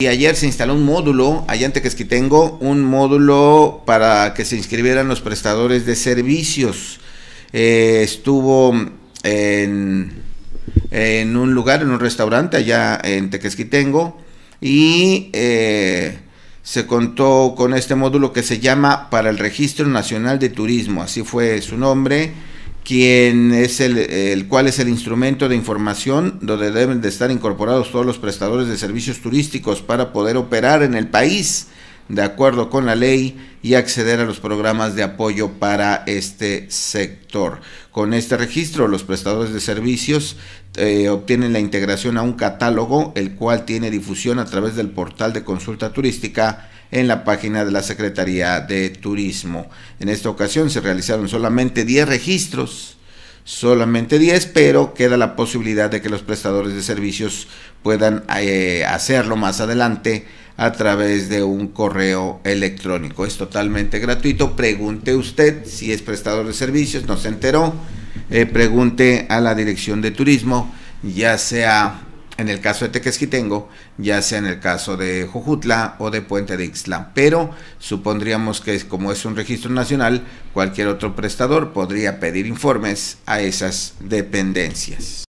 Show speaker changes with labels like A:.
A: Y ayer se instaló un módulo allá en Tequesquitengo, un módulo para que se inscribieran los prestadores de servicios. Eh, estuvo en, un lugar, en un restaurante allá en Tequesquitengo y eh, se contó con este módulo que se llama para el Registro Nacional de Turismo, así fue su nombre quien es el, cual es el instrumento de información donde deben de estar incorporados todos los prestadores de servicios turísticos para poder operar en el país de acuerdo con la ley y acceder a los programas de apoyo para este sector. Con este registro, los prestadores de servicios eh, obtienen la integración a un catálogo, el cual tiene difusión a través del portal de consulta turística en la página de la Secretaría de Turismo. En esta ocasión se realizaron solamente 10 registros solamente 10, pero queda la posibilidad de que los prestadores de servicios puedan eh, hacerlo más adelante a través de un correo electrónico. Es totalmente gratuito. Pregunte usted si es prestador de servicios, no se enteró. Eh, pregunte a la dirección de turismo, ya sea en el caso de Tequesquitengo, ya sea en el caso de Jojutla o de Puente de Ixtlán. Pero supondríamos que como es un registro nacional, cualquier otro prestador podría pedir informes a esas dependencias.